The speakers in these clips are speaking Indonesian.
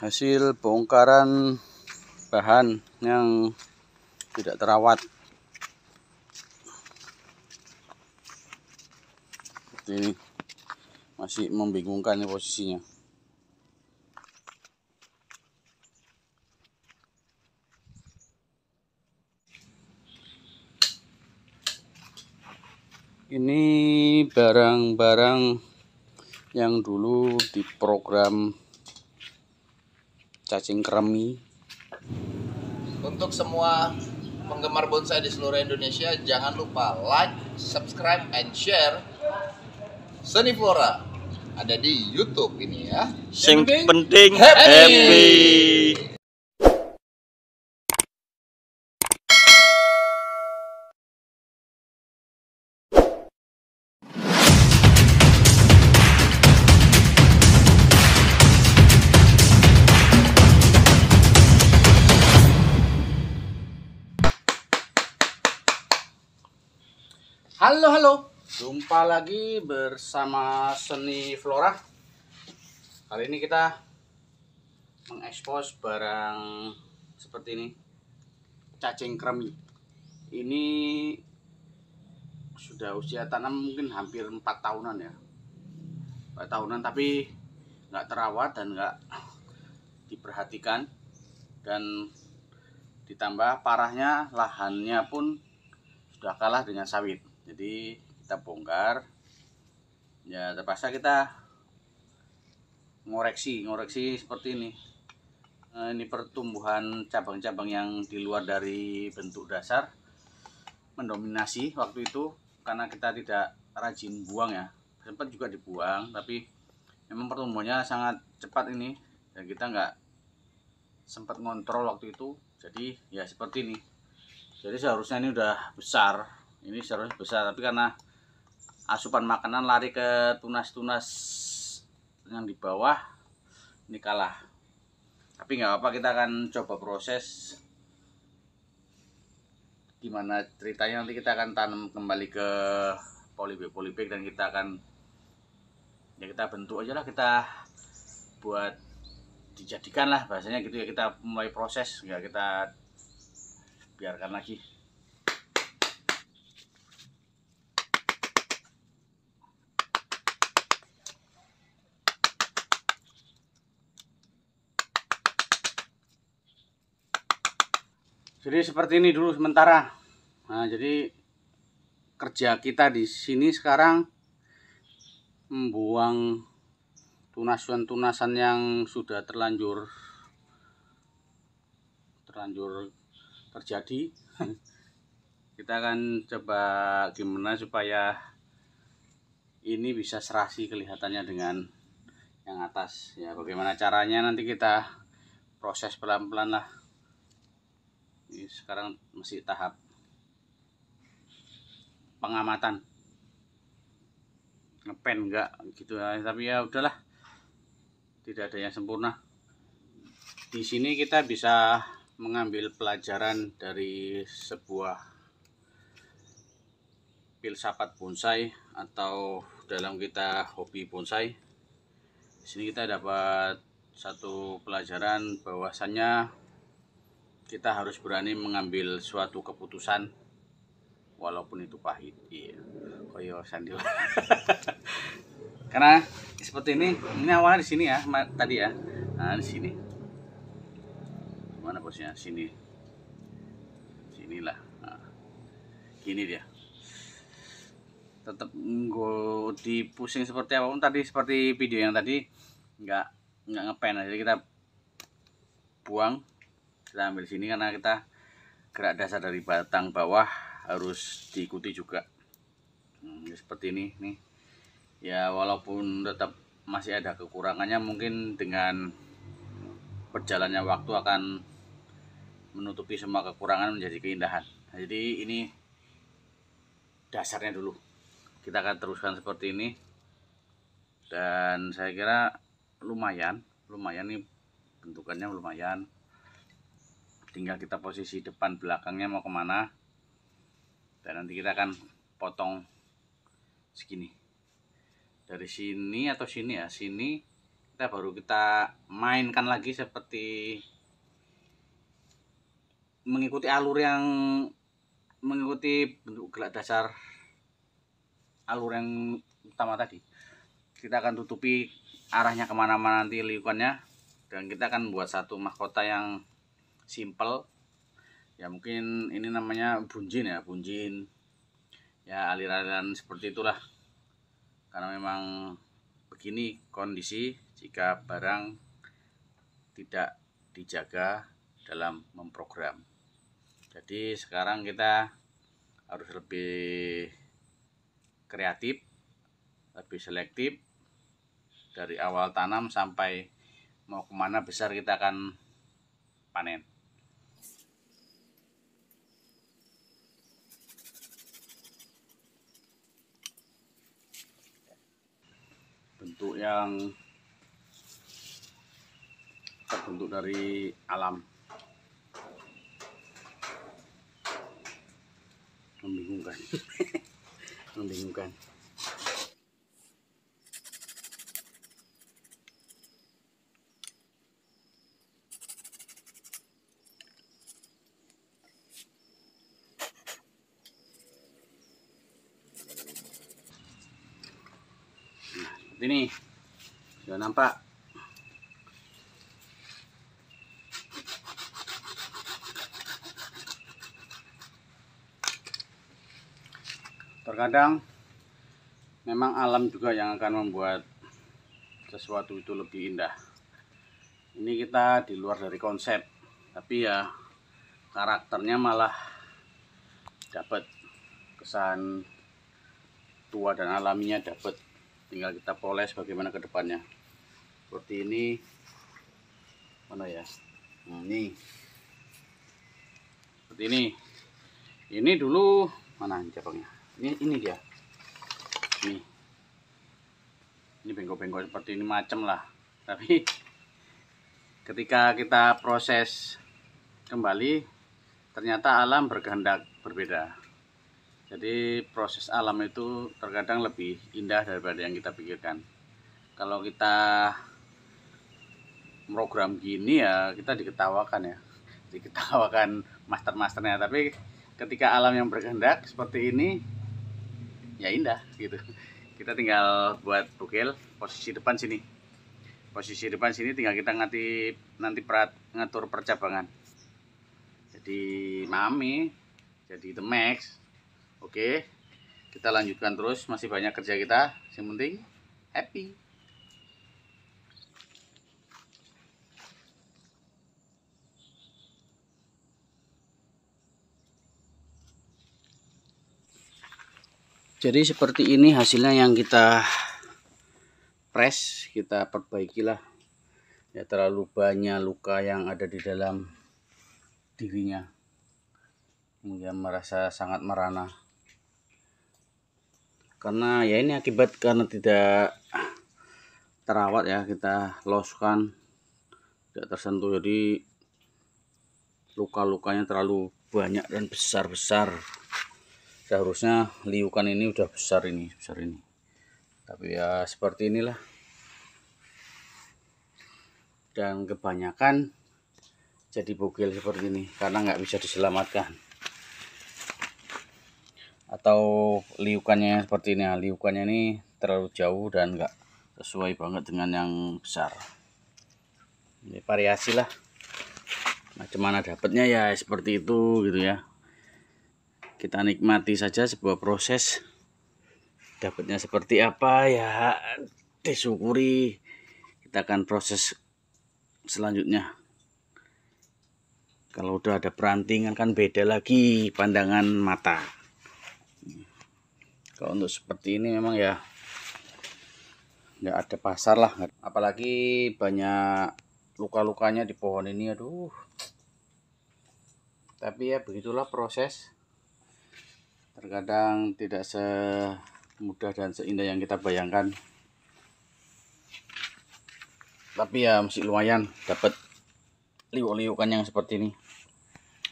hasil bongkaran bahan yang tidak terawat seperti ini masih membingungkan ini posisinya ini barang-barang yang dulu diprogram. program cacing kremi. Untuk semua penggemar bonsai di seluruh Indonesia, jangan lupa like, subscribe, and share Seni Flora ada di YouTube ini ya. Sing penting happy. happy. Halo, halo. Jumpa lagi bersama Seni Flora. Kali ini kita mengekspos barang seperti ini. Cacing kremi. Ini sudah usia tanam mungkin hampir 4 tahunan ya. 4 tahunan tapi nggak terawat dan nggak diperhatikan dan ditambah parahnya lahannya pun sudah kalah dengan sawit jadi kita bongkar ya terpaksa kita ngoreksi ngoreksi seperti ini eh, ini pertumbuhan cabang-cabang yang di luar dari bentuk dasar mendominasi waktu itu karena kita tidak rajin buang ya sempat juga dibuang tapi memang pertumbuhannya sangat cepat ini dan kita nggak sempat ngontrol waktu itu jadi ya seperti ini jadi seharusnya ini udah besar ini seharusnya besar tapi karena asupan makanan lari ke tunas-tunas yang di bawah ini kalah tapi nggak apa-apa kita akan coba proses gimana ceritanya nanti kita akan tanam kembali ke polybag polybag dan kita akan ya kita bentuk aja lah kita buat dijadikan lah bahasanya gitu ya kita mulai proses nggak kita biarkan lagi Jadi seperti ini dulu sementara. Nah, jadi kerja kita di sini sekarang membuang tunasan-tunasan yang sudah terlanjur terlanjur terjadi. Kita akan coba gimana supaya ini bisa serasi kelihatannya dengan yang atas ya bagaimana caranya nanti kita proses pelan-pelan lah ini iya, sekarang masih tahap pengamatan ngepen enggak gitu ya tapi ya udahlah tidak ada yang sempurna di sini kita bisa mengambil pelajaran dari sebuah filsafat bonsai atau dalam kita hobi bonsai di sini kita dapat satu pelajaran bahwasannya kita harus berani mengambil suatu keputusan walaupun itu pahit iya koyo sandil karena seperti ini ini awalnya di sini ya tadi ya nah di sini mana posnya sini sinilah nah, gini dia tetap gue dipusing seperti apa pun tadi seperti video yang tadi nggak nggak ngepen jadi kita buang kita ambil sini karena kita gerak dasar dari batang bawah harus diikuti juga hmm, ya seperti ini nih ya walaupun tetap masih ada kekurangannya mungkin dengan berjalannya waktu akan menutupi semua kekurangan menjadi keindahan nah, jadi ini dasarnya dulu kita akan teruskan seperti ini dan saya kira lumayan lumayan nih bentukannya lumayan tinggal kita posisi depan belakangnya mau kemana dan nanti kita akan potong segini dari sini atau sini ya sini kita baru kita mainkan lagi seperti mengikuti alur yang mengikuti bentuk gelak dasar alur yang utama tadi kita akan tutupi arahnya kemana-mana nanti liukannya dan kita akan buat satu mahkota yang simple ya mungkin ini namanya bunjin ya bunjin ya aliran-aliran seperti itulah karena memang begini kondisi jika barang tidak dijaga dalam memprogram jadi sekarang kita harus lebih kreatif lebih selektif dari awal tanam sampai mau kemana besar kita akan panen yang terbentuk dari alam membingungkan membingungkan nah, ini Yun, nampak. Terkadang memang alam juga yang akan membuat sesuatu itu lebih indah. Ini kita di luar dari konsep, tapi ya karakternya malah dapat kesan tua dan alaminya dapat tinggal kita poles bagaimana ke depannya seperti ini mana ya hmm, ini seperti ini ini dulu mana cabangnya ini ini dia ini ini bengkok-bengkok seperti ini macam lah tapi ketika kita proses kembali ternyata alam berkehendak berbeda jadi proses alam itu terkadang lebih indah daripada yang kita pikirkan kalau kita program gini ya kita diketawakan ya diketawakan master-masternya tapi ketika alam yang berkehendak seperti ini ya indah gitu kita tinggal buat bukil posisi depan sini posisi depan sini tinggal kita nanti nanti perat, ngatur percabangan jadi mami jadi the max oke kita lanjutkan terus masih banyak kerja kita yang penting happy jadi seperti ini hasilnya yang kita press kita perbaikilah ya terlalu banyak luka yang ada di dalam dirinya kemudian merasa sangat merana karena ya ini akibat karena tidak terawat ya kita loskan tidak tersentuh jadi luka-lukanya terlalu banyak dan besar-besar seharusnya liukan ini udah besar ini besar ini tapi ya seperti inilah dan kebanyakan jadi bugil seperti ini karena nggak bisa diselamatkan atau liukannya seperti ini nah, liukannya ini terlalu jauh dan nggak sesuai banget dengan yang besar ini variasi lah nah cuman dapatnya ya seperti itu gitu ya kita nikmati saja sebuah proses dapatnya seperti apa ya disyukuri kita akan proses selanjutnya kalau udah ada perantingan kan beda lagi pandangan mata kalau untuk seperti ini memang ya nggak ada pasar lah apalagi banyak luka-lukanya di pohon ini aduh tapi ya begitulah proses terkadang tidak semudah dan seindah yang kita bayangkan tapi ya masih lumayan dapat liuk-liukan yang seperti ini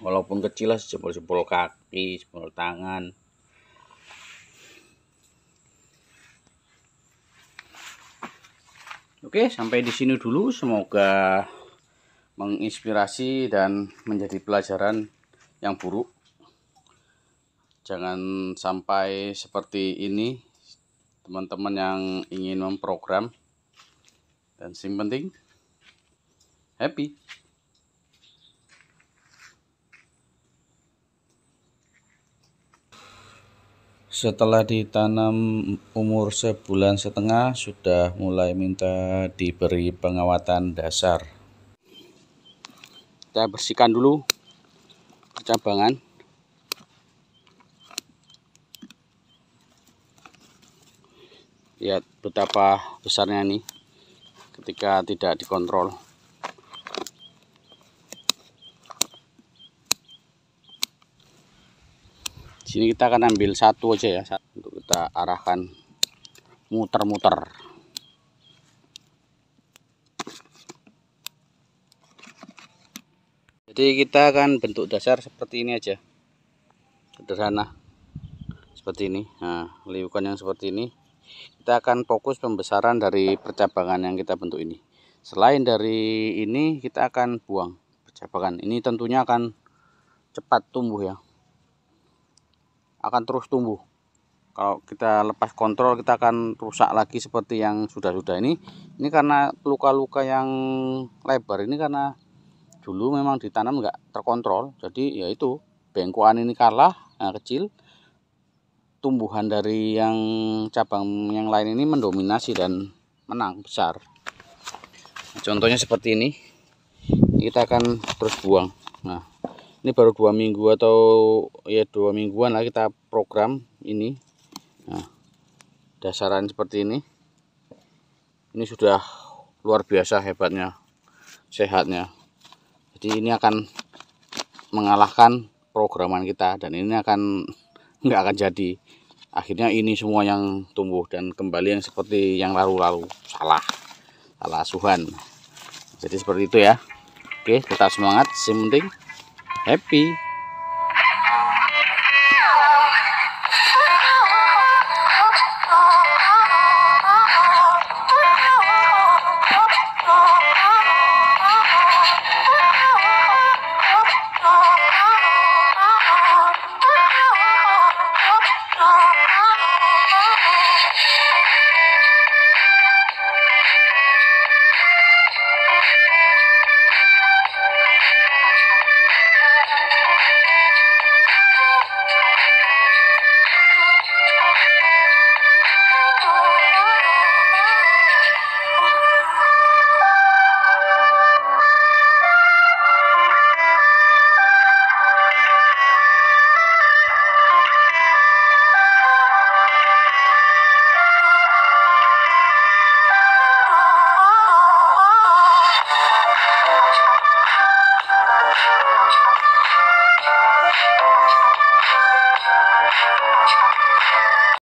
walaupun kecil lah sejempol jempol kaki jempol tangan Oke, sampai di sini dulu. Semoga menginspirasi dan menjadi pelajaran yang buruk jangan sampai seperti ini teman-teman yang ingin memprogram dan sing penting happy setelah ditanam umur sebulan setengah sudah mulai minta diberi pengawatan dasar kita bersihkan dulu cabangan lihat ya, betapa besarnya ini ketika tidak dikontrol sini kita akan ambil satu aja ya untuk kita arahkan muter-muter jadi kita akan bentuk dasar seperti ini aja sederhana seperti ini nah liukan yang seperti ini kita akan fokus pembesaran dari percabangan yang kita bentuk ini selain dari ini kita akan buang percabangan ini tentunya akan cepat tumbuh ya akan terus tumbuh kalau kita lepas kontrol kita akan rusak lagi seperti yang sudah-sudah ini ini karena luka-luka yang lebar ini karena dulu memang ditanam nggak terkontrol jadi yaitu bengkoan ini kalah nah, kecil tumbuhan dari yang cabang yang lain ini mendominasi dan menang besar contohnya seperti ini kita akan terus buang nah ini baru dua minggu atau ya dua mingguan lah kita program ini nah, dasaran seperti ini ini sudah luar biasa hebatnya sehatnya jadi ini akan mengalahkan programan kita dan ini akan nggak akan jadi akhirnya ini semua yang tumbuh dan kembali yang seperti yang lalu-lalu salah salah asuhan jadi seperti itu ya oke tetap semangat yang penting happy